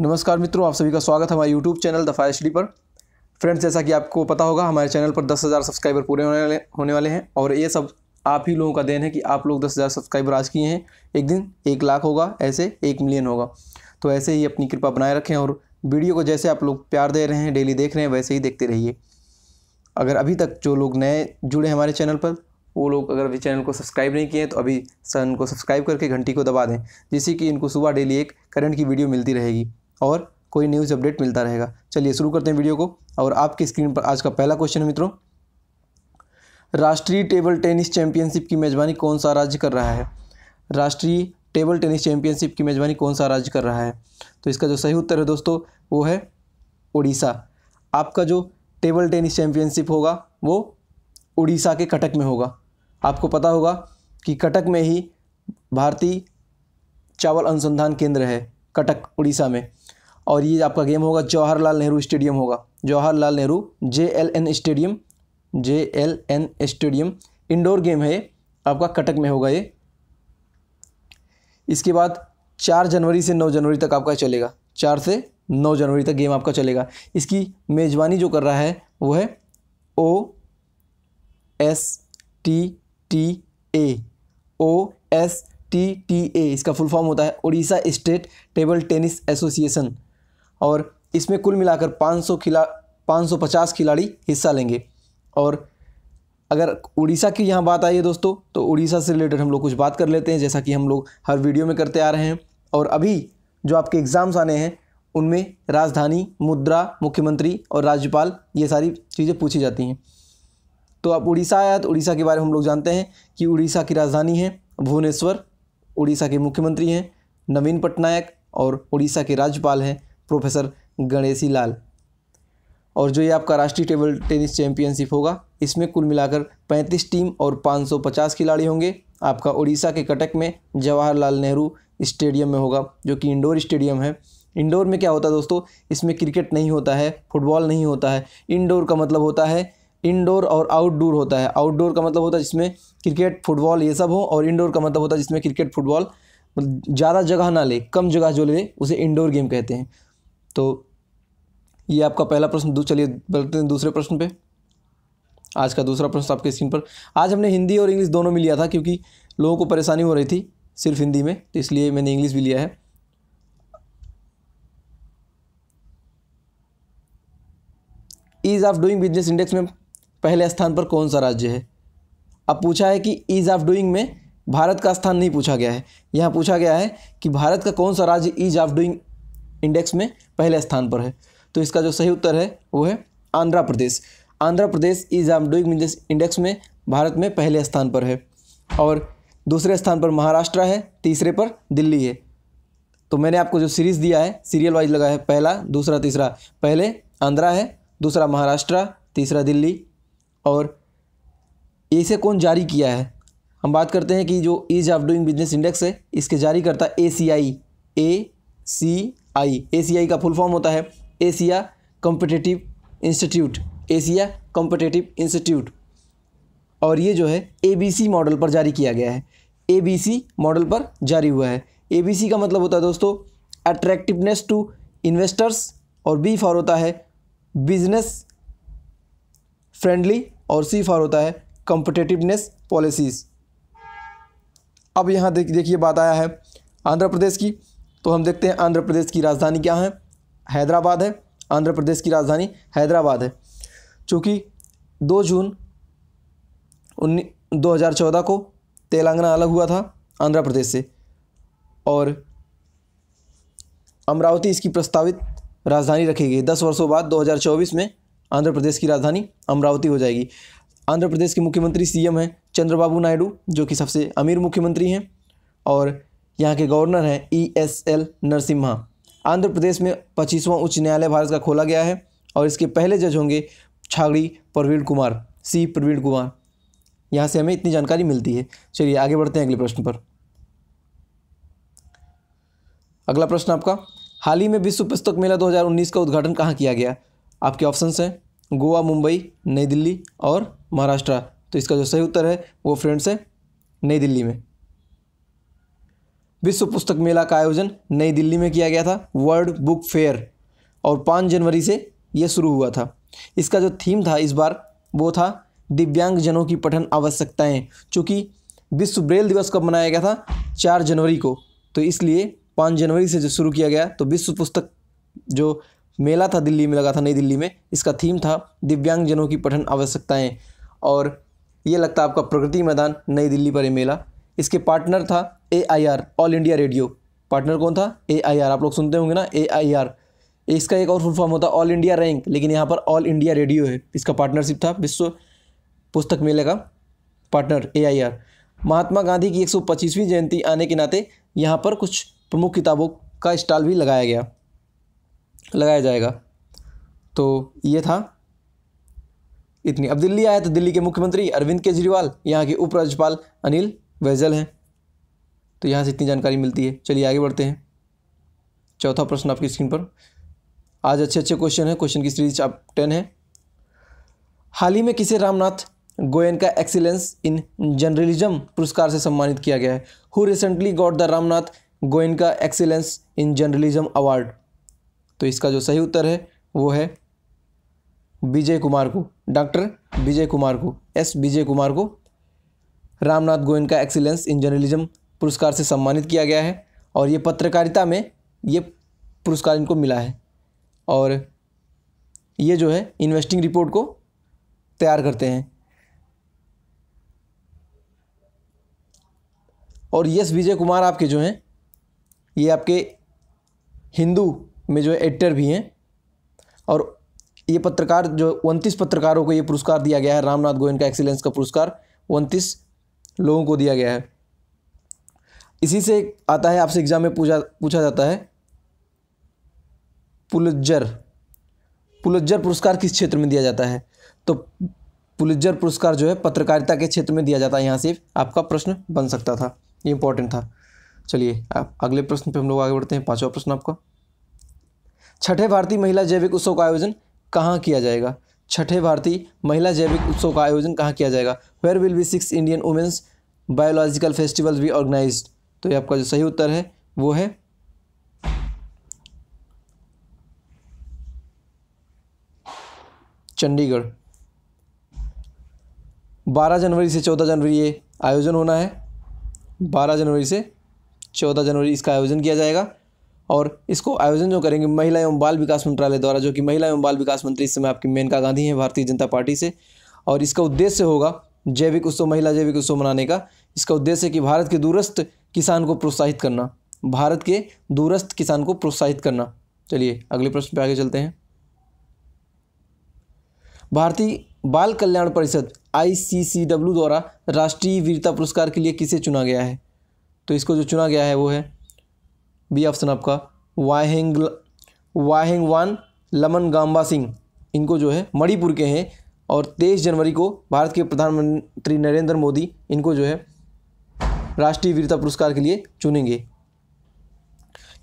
नमस्कार मित्रों आप सभी का स्वागत है हमारे YouTube channel the fire study पर फ्रेंड्स जैसा कि आपको पता होगा हमारे चैनल पर दस हज़ार सब्सक्राइबर पूरे होने वाले होने वाले हैं और ये सब आप ही लोगों का देन है कि आप लोग दस हज़ार सब्सक्राइबर आज किए हैं एक दिन एक लाख होगा ऐसे एक मिलियन होगा तो ऐसे ही अपनी कृपा बनाए रखें और वीडियो को जैसे आप लोग प्यार दे रहे हैं डेली देख रहे हैं वैसे ही देखते रहिए अगर अभी तक जो लोग नए जुड़े हमारे चैनल पर वो लोग अगर अभी चैनल को सब्सक्राइब नहीं किए हैं तो अभी सन को सब्सक्राइब करके घंटी को दबा दें जिससे कि इनको सुबह डेली एक करंट की वीडियो मिलती रहेगी और कोई न्यूज़ अपडेट मिलता रहेगा चलिए शुरू करते हैं वीडियो को और आपकी स्क्रीन पर आज का पहला क्वेश्चन है मित्रों राष्ट्रीय टेबल टेनिस चैंपियनशिप की मेज़बानी कौन सा राज्य कर रहा है राष्ट्रीय टेबल टेनिस चैंपियनशिप की मेज़बानी कौन सा राज्य कर रहा है तो इसका जो सही उत्तर है दोस्तों वो है उड़ीसा आपका जो टेबल टेनिस चैंपियनशिप होगा वो उड़ीसा के कटक में होगा आपको पता होगा कि कटक में ही भारतीय चावल अनुसंधान केंद्र है कटक उड़ीसा में और ये आपका गेम होगा जवाहरलाल नेहरू स्टेडियम होगा Jawaharlal Nehru J L N stadium J L N stadium indoor game है आपका कटक में होगा ये इसके बाद चार जनवरी से नौ जनवरी तक आपका चलेगा चार से नौ जनवरी तक गेम आपका चलेगा इसकी मेज़बानी जो कर रहा है वो है O S T T A O S T T A इसका फुल फॉर्म होता है Orissa state table tennis association और इसमें कुल मिलाकर 500 खिला 550 खिलाड़ी हिस्सा लेंगे और अगर उड़ीसा की यहाँ बात आई है दोस्तों तो उड़ीसा से रिलेटेड हम लोग कुछ बात कर लेते हैं जैसा कि हम लोग हर वीडियो में करते आ रहे हैं और अभी जो आपके एग्ज़ाम्स आने हैं उनमें राजधानी मुद्रा मुख्यमंत्री और राज्यपाल ये सारी चीज़ें पूछी जाती हैं तो आप उड़ीसा आया तो उड़ीसा के बारे में हम लोग जानते हैं कि उड़ीसा की राजधानी है भुवनेश्वर उड़ीसा के मुख्यमंत्री हैं नवीन पटनायक और उड़ीसा के राज्यपाल हैं प्रोफेसर गणेशी लाल और जो ये आपका राष्ट्रीय टेबल टेनिस चैंपियनशिप होगा इसमें कुल मिलाकर 35 टीम और 550 खिलाड़ी होंगे आपका उड़ीसा के कटक में जवाहरलाल नेहरू स्टेडियम में होगा जो कि इंडोर स्टेडियम है इंडोर में क्या होता है दोस्तों इसमें क्रिकेट नहीं होता है फुटबॉल नहीं होता है इंडोर का मतलब होता है इंडोर और आउटडोर होता है आउटडोर का मतलब होता है जिसमें क्रिकेट फुटबॉल ये सब हो और इंडोर का मतलब होता है जिसमें क्रिकेट फुटबॉल मतलब ज़्यादा जगह ना ले कम जगह जो ले उसे इंडोर गेम कहते हैं तो ये आपका पहला प्रश्न चलिए बढ़ते हैं दूसरे प्रश्न पे आज का दूसरा प्रश्न आपके स्क्रीन पर आज हमने हिंदी और इंग्लिश दोनों में लिया था क्योंकि लोगों को परेशानी हो रही थी सिर्फ हिंदी में तो इसलिए मैंने इंग्लिश भी लिया है ease of doing business index में पहले स्थान पर कौन सा राज्य है अब पूछा है कि ईज़ ऑफ डूइंग में भारत का स्थान नहीं पूछा गया है यहाँ पूछा गया है कि भारत का कौन सा राज्य ईज ऑफ डूइंग इंडेक्स में पहले स्थान पर है तो इसका जो सही उत्तर है वो है आंध्र प्रदेश आंध्र प्रदेश आम डूइंग बिजनेस इंडेक्स में भारत में पहले स्थान पर है और दूसरे स्थान पर महाराष्ट्र है तीसरे पर दिल्ली है तो मैंने आपको जो सीरीज़ दिया है सीरियल वाइज लगा है पहला दूसरा तीसरा पहले आंध्रा है दूसरा महाराष्ट्र तीसरा दिल्ली और इसे कौन जारी किया है हम बात करते हैं कि जो ease of doing business index है इसके जारी करता ए सी आई ए सी आई ए सी आई का फुल फॉर्म होता है Asia competitive institute Asia competitive institute और ये जो है ए बी सी मॉडल पर जारी किया गया है ए बी सी मॉडल पर जारी हुआ है ए बी सी का मतलब होता है दोस्तों अट्रैक्टिवनेस टू इन्वेस्टर्स और बी फॉर होता है बिजनेस फ्रेंडली और सी फॉर होता है कॉम्पिटेटिवनेस पॉलिसीज़ अब यहाँ देख देखिए बात आया है आंध्र प्रदेश की तो हम देखते हैं आंध्र प्रदेश की राजधानी क्या है हैदराबाद है आंध्र प्रदेश की राजधानी हैदराबाद है चूँकि दो जून उन्नीस दो हज़ार चौदह को तेलंगाना अलग हुआ था आंध्र प्रदेश से और अमरावती इसकी प्रस्तावित राजधानी रखेगी दस वर्षों बाद 2024 में आंध्र प्रदेश की राजधानी अमरावती हो जाएगी आंध्र प्रदेश के मुख्यमंत्री सीएम हैं चंद्रबाबू नायडू जो कि सबसे अमीर मुख्यमंत्री हैं और यहाँ के गवर्नर हैं E S L Narasimha Andhra Pradesh में पच्चीसवां उच्च न्यायालय भारत का खोला गया है और इसके पहले जज होंगे छागड़ी प्रवीण कुमार सी प्रवीण कुमार यहाँ से हमें इतनी जानकारी मिलती है चलिए आगे बढ़ते हैं अगले प्रश्न पर अगला प्रश्न आपका हाल ही में विश्व पुस्तक मेला 2019 का उद्घाटन कहाँ किया गया आपके ऑप्शंस हैं गोवा मुंबई नई दिल्ली और महाराष्ट्र तो इसका जो सही उत्तर है वो फ्रेंड्स है नई दिल्ली में विश्व पुस्तक मेला का आयोजन नई दिल्ली में किया गया था वर्ल्ड बुक फेयर और पाँच जनवरी से यह शुरू हुआ था इसका जो थीम था इस बार वो था दिव्यांगजनों की पठन आवश्यकताएं चूँकि विश्व ब्रेल दिवस कब मनाया गया था चार जनवरी को तो इसलिए पाँच जनवरी से जो शुरू किया गया तो विश्व पुस्तक जो मेला था दिल्ली में लगा था नई दिल्ली में इसका थीम था दिव्यांगजनों की पठन आवश्यकताएं और ये लगता है आपका प्रगति मैदान नई दिल्ली पर ये मेला इसके पार्टनर था A I R all India radio partner कौन था ए आई आर आप लोग सुनते होंगे ना ए आई आर इसका एक और फुल फॉर्म होता है ऑल इंडिया रैंक लेकिन यहाँ पर ऑल इंडिया रेडियो है इसका पार्टनरशिप था विश्व पुस्तक मेले का partner A I R Mahatma Gandhi की एक सौ पच्चीसवीं जयंती आने के नाते यहाँ पर कुछ प्रमुख किताबों का स्टॉल भी लगाया गया लगाया जाएगा तो ये था इतनी अब दिल्ली आया तो दिल्ली के मुख्यमंत्री अरविंद केजरीवाल यहाँ के उपराज्यपाल अनिल वेजल हैं तो यहाँ से इतनी जानकारी मिलती है चलिए आगे बढ़ते हैं चौथा प्रश्न आपकी स्क्रीन पर आज अच्छे अच्छे क्वेश्चन है क्वेश्चन की सीरीज आप टेन है हाल ही में किसे Ramnath Goenka excellence in journalism पुरस्कार से सम्मानित किया गया है who recently got the Ramnath Goenka excellence in journalism award तो इसका जो सही उत्तर है वो है विजय कुमार को डॉक्टर विजय कुमार को एस विजय कुमार को Ramnath Goenka excellence in journalism पुरस्कार से सम्मानित किया गया है और ये पत्रकारिता में ये पुरस्कार इनको मिला है और ये जो है इन्वेस्टिंग रिपोर्ट को तैयार करते हैं और यस विजय कुमार आपके जो हैं ये आपके हिंदू में जो है एडिटर भी हैं और ये पत्रकार जो उनतीस पत्रकारों को ये पुरस्कार दिया गया है रामनाथ गोयन का एक्सीलेंस का पुरस्कार उनतीस लोगों को दिया गया है इसी से आता है आपसे एग्ज़ाम में पूछा पूछा जाता है पुलज्जर पुलज्जर पुरस्कार किस क्षेत्र में दिया जाता है तो पुलज्जर पुरस्कार जो है पत्रकारिता के क्षेत्र में दिया जाता है यहाँ से आपका प्रश्न बन सकता था ये इंपॉर्टेंट था चलिए आप अगले प्रश्न पे हम लोग आगे बढ़ते हैं पांचवा प्रश्न आपका छठे भारतीय महिला जैविक उत्सव का आयोजन कहाँ किया जाएगा छठे भारतीय महिला जैविक उत्सव का आयोजन कहाँ किया जाएगा where will be six Indian women's biological festival भी ऑर्गेनाइज तो ये आपका जो सही उत्तर है वो है चंडीगढ़ 12 जनवरी से 14 जनवरी ये आयोजन होना है 12 जनवरी से 14 जनवरी इसका आयोजन किया जाएगा और इसको आयोजन जो करेंगे महिला एवं बाल विकास मंत्रालय द्वारा जो कि महिला एवं बाल विकास मंत्री इस समय आपकी मेनका गांधी हैं भारतीय जनता पार्टी से और इसका उद्देश्य होगा जैविक उत्सव महिला जैविक उत्सव मनाने का इसका उद्देश्य है कि भारत के दूरस्थ किसान को प्रोत्साहित करना भारत के दूरस्थ किसान को प्रोत्साहित करना चलिए अगले प्रश्न पर आगे चलते हैं भारतीय बाल कल्याण परिषद आई द्वारा राष्ट्रीय वीरता पुरस्कार के लिए किसे चुना गया है तो इसको जो चुना गया है वो है बी ऑप्शन आपका वाहिंग वाहिंग वन लमन गांबा सिंह इनको जो है मणिपुर के हैं और तेईस जनवरी को भारत के प्रधानमंत्री नरेंद्र मोदी इनको जो है राष्ट्रीय वीरता पुरस्कार के लिए चुनेंगे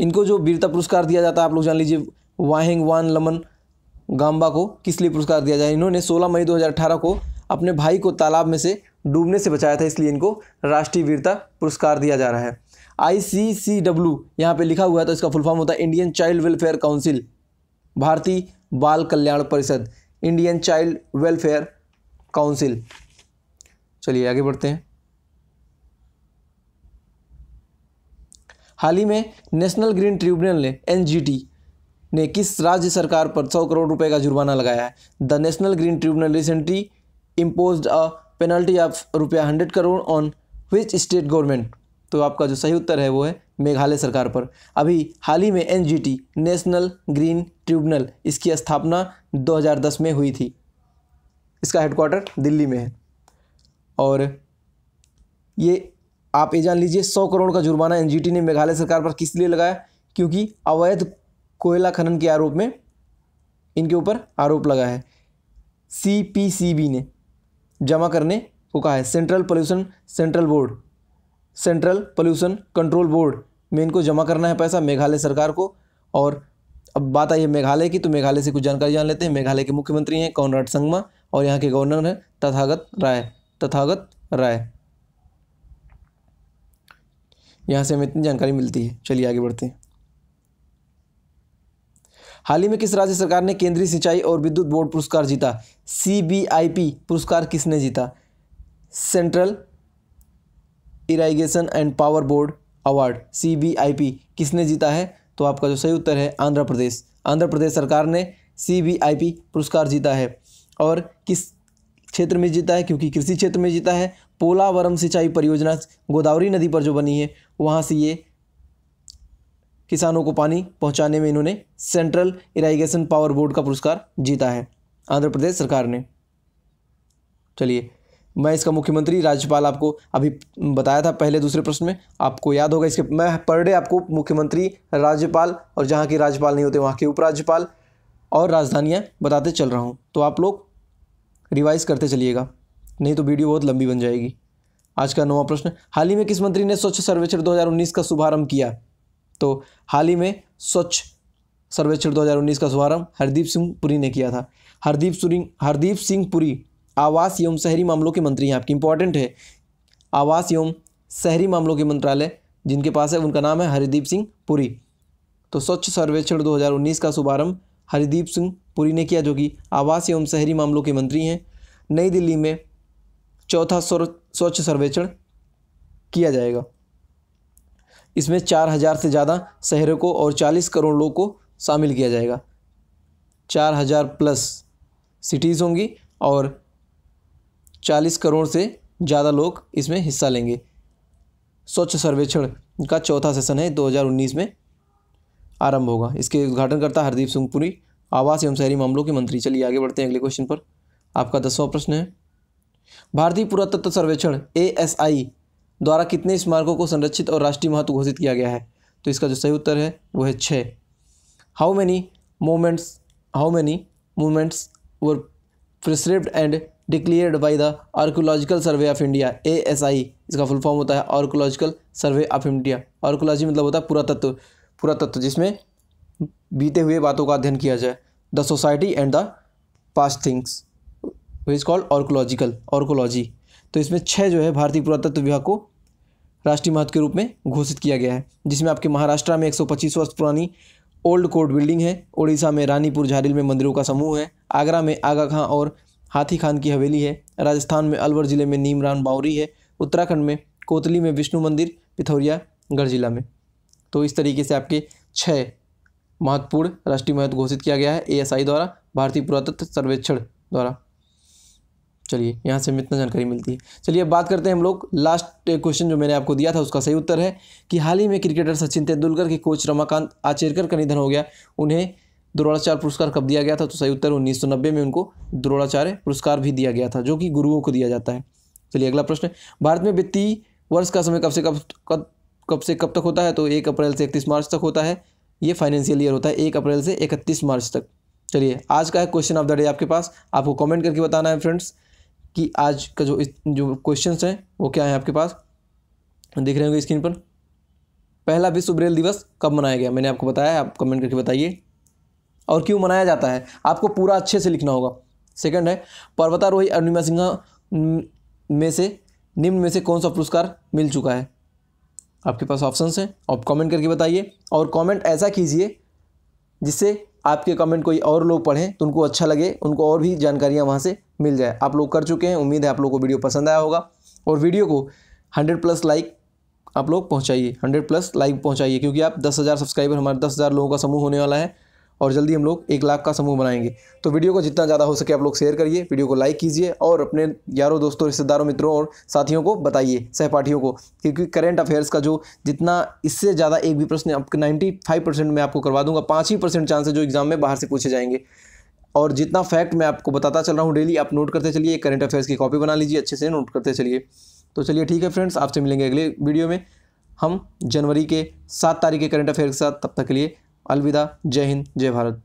इनको जो वीरता पुरस्कार दिया जाता है आप लोग जान लीजिए वाहेंग वान लमन गांबा को किस लिए पुरस्कार दिया जाए इन्होंने 16 मई 2018 को अपने भाई को तालाब में से डूबने से बचाया था इसलिए इनको राष्ट्रीय वीरता पुरस्कार दिया जा रहा है आई सी सी डब्ल्यू यहाँ पर लिखा हुआ है तो इसका फुल फॉर्म होता है इंडियन चाइल्ड वेलफेयर काउंसिल भारतीय बाल कल्याण परिषद इंडियन चाइल्ड वेलफेयर काउंसिल चलिए आगे बढ़ते हैं हाल ही में नेशनल ग्रीन ट्रिब्यूनल ने एनजीटी ने किस राज्य सरकार पर सौ करोड़ रुपए का जुर्माना लगाया है the national green tribunal recently impose a penalty of रुपया hundred crore on which state government तो आपका जो सही उत्तर है वो है मेघालय सरकार पर अभी हाल ही में एनजीटी नेशनल ग्रीन ट्रिब्यूनल इसकी स्थापना 2010 में हुई थी इसका हेडक्वार्टर दिल्ली में है और ये आप ये जान लीजिए सौ करोड़ का जुर्माना एनजीटी ने मेघालय सरकार पर किस लिए लगाया क्योंकि अवैध कोयला खनन के आरोप में इनके ऊपर आरोप लगा है सी ने जमा करने को कहा है central pollution central board central pollution control board में इनको जमा करना है पैसा मेघालय सरकार को और अब बात आई है मेघालय की तो मेघालय से कुछ जानकारी जान लेते हैं मेघालय के मुख्यमंत्री हैं कॉनराड संगमा और यहाँ के गवर्नर हैं तथागत राय तथागत राय यहाँ से हमें इतनी जानकारी मिलती है चलिए आगे बढ़ते हैं हाल ही में किस राज्य सरकार ने केंद्रीय सिंचाई और विद्युत बोर्ड पुरस्कार जीता सी पुरस्कार किसने जीता central irrigation and power board award सी किसने जीता है तो आपका जो सही उत्तर है आंध्र प्रदेश आंध्र प्रदेश सरकार ने सी पुरस्कार जीता है और किस क्षेत्र में जीता है क्योंकि कृषि क्षेत्र में जीता है पोलावरम सिंचाई परियोजना गोदावरी नदी पर जो बनी है वहाँ से ये किसानों को पानी पहुँचाने में इन्होंने सेंट्रल इराइगेशन पावर बोर्ड का पुरस्कार जीता है आंध्र प्रदेश सरकार ने चलिए मैं इसका मुख्यमंत्री राज्यपाल आपको अभी बताया था पहले दूसरे प्रश्न में आपको याद होगा इसके मैं पर डे आपको मुख्यमंत्री राज्यपाल और जहाँ के राज्यपाल नहीं होते वहाँ के उपराज्यपाल और राजधानियाँ बताते चल रहा हूँ तो आप लोग रिवाइज करते चलिएगा नहीं तो वीडियो बहुत लंबी बन जाएगी आज का नवा प्रश्न हाल ही में किस मंत्री ने स्वच्छ सर्वेक्षण 2019 का शुभारंभ किया तो हाल ही में स्वच्छ सर्वेक्षण 2019 का शुभारंभ हरदीप सिंह पुरी ने किया था हरदीप सिंह हरदीप सिंह पुरी आवास एवं शहरी मामलों के मंत्री हैं आपकी इंपॉर्टेंट है आवास एवं शहरी मामलों के मंत्रालय जिनके पास है उनका नाम है हरिदीप सिंह पुरी तो स्वच्छ सर्वेक्षण 2019 का शुभारंभ हरिदीप सिंह पुरी ने किया जो कि आवास एवं शहरी मामलों के मंत्री हैं नई दिल्ली में चौथा स्वच्छ सर्वेक्षण किया जाएगा इसमें चार हज़ार से ज़्यादा शहरों को और चालीस करोड़ लोगों को शामिल किया जाएगा चार हज़ार प्लस सिटीज़ होंगी और चालीस करोड़ से ज़्यादा लोग इसमें हिस्सा लेंगे स्वच्छ सर्वेक्षण का चौथा सेशन है 2019 में आरंभ होगा इसके उद्घाटन करता हरदीप सिंह पुरी आवास एवं शहरी मामलों के मंत्री चलिए आगे बढ़ते हैं अगले क्वेश्चन पर आपका दसवां प्रश्न है भारतीय पुरातत्व सर्वेक्षण ए द्वारा कितने स्मारकों को संरक्षित और राष्ट्रीय महत्व घोषित किया गया है तो इसका जो सही उत्तर है वो है छः how many moments how many moments were preserved and declared by the archaeological survey of India A S I इसका फुल फॉर्म होता है archaeological survey of India archaeology मतलब होता है पुरातत्व पुरातत्व जिसमें बीते हुए बातों का अध्ययन किया जाए the society and the past things is called archaeological archaeology तो इसमें छः जो है भारतीय पुरातत्व विभाग को राष्ट्रीय महत्व के रूप में घोषित किया गया है जिसमें आपके महाराष्ट्र में पच्चीस वर्ष पुरानी ओल्ड कोर्ट बिल्डिंग है ओडिशा में रानीपुर झारिल में मंदिरों का समूह है आगरा में आगा खां और हाथी खान की हवेली है राजस्थान में अलवर ज़िले में नीमरान बावरी है उत्तराखंड में कोतली में विष्णु मंदिर पिथौरियागढ़ ज़िला में तो इस तरीके से आपके छः महत्वपूर्ण राष्ट्रीय महत्व घोषित किया गया है एएसआई द्वारा भारतीय पुरातत्व सर्वेक्षण द्वारा चलिए यहाँ से हमें इतना जानकारी मिलती है चलिए अब बात करते हैं हम लोग लास्ट क्वेश्चन जो मैंने आपको दिया था उसका सही उत्तर है कि हाल ही में क्रिकेटर सचिन तेंदुलकर के कोच रमाकांत आचेरकर का निधन हो गया उन्हें द्रोणाचार्य पुरस्कार कब दिया गया था तो सही उत्तर उन्नीस में उनको द्रोणाचार्य पुरस्कार भी दिया गया था जो कि गुरुओं को दिया जाता है चलिए अगला प्रश्न भारत में वित्तीय वर्ष का समय कब से कब कब कब से कब तक होता है तो एक अप्रैल से इकतीस मार्च तक होता है ये फाइनेंशियल ईयर होता है एक अप्रैल से इकतीस मार्च तक चलिए आज का है क्वेश्चन ऑफ द डे आपके पास आपको कमेंट करके बताना है फ्रेंड्स कि आज का जो जो क्वेश्चन हैं वो क्या है आपके पास देख रहे होंगे स्क्रीन पर पहला विश्व ब्रेल दिवस कब मनाया गया मैंने आपको बताया आप कमेंट करके बताइए और क्यों मनाया जाता है आपको पूरा अच्छे से लिखना होगा सेकंड है पर्वतारोही अरुणिमा सिन्हा में से निम्न में से कौन सा पुरस्कार मिल चुका है आपके पास ऑप्शंस हैं आप कमेंट करके बताइए और कमेंट ऐसा कीजिए जिससे आपके कमेंट कोई और लोग पढ़ें तो उनको अच्छा लगे उनको और भी जानकारियाँ वहाँ से मिल जाए आप लोग कर चुके हैं उम्मीद है आप लोग को वीडियो पसंद आया होगा और वीडियो को हंड्रेड प्लस लाइक आप लोग पहुँचाइए हंड्रेड प्लस लाइक पहुँचाइए क्योंकि आप दस हज़ार सब्सक्राइबर हमारे दस हज़ार लोगों का समूह होने वाला है और जल्दी हम लोग एक लाख का समूह बनाएंगे तो वीडियो को जितना ज़्यादा हो सके आप लोग शेयर करिए वीडियो को लाइक कीजिए और अपने यारों दोस्तों रिश्तेदारों मित्रों और साथियों को बताइए सहपाठियों को क्योंकि करंट अफेयर्स का जो जितना इससे ज़्यादा एक भी प्रश्न आपके नाइन्टी फाइव परसेंट मैं आपको करवा दूंगा पाँच ही परसेंट चांस है जो एग्ज़ाम में बाहर से पूछे जाएंगे और जितना फैक्ट मैं आपको बताता चल रहा हूँ डेली आप नोट करते चलिए करंट अफेयर्स की कॉपी बना लीजिए अच्छे से नोट करते चलिए तो चलिए ठीक है फ्रेंड्स आपसे मिलेंगे अगले वीडियो में हम जनवरी के सात तारीख के करंट अफेयर के साथ तब तक के लिए अलविदा जय हिंद जय भारत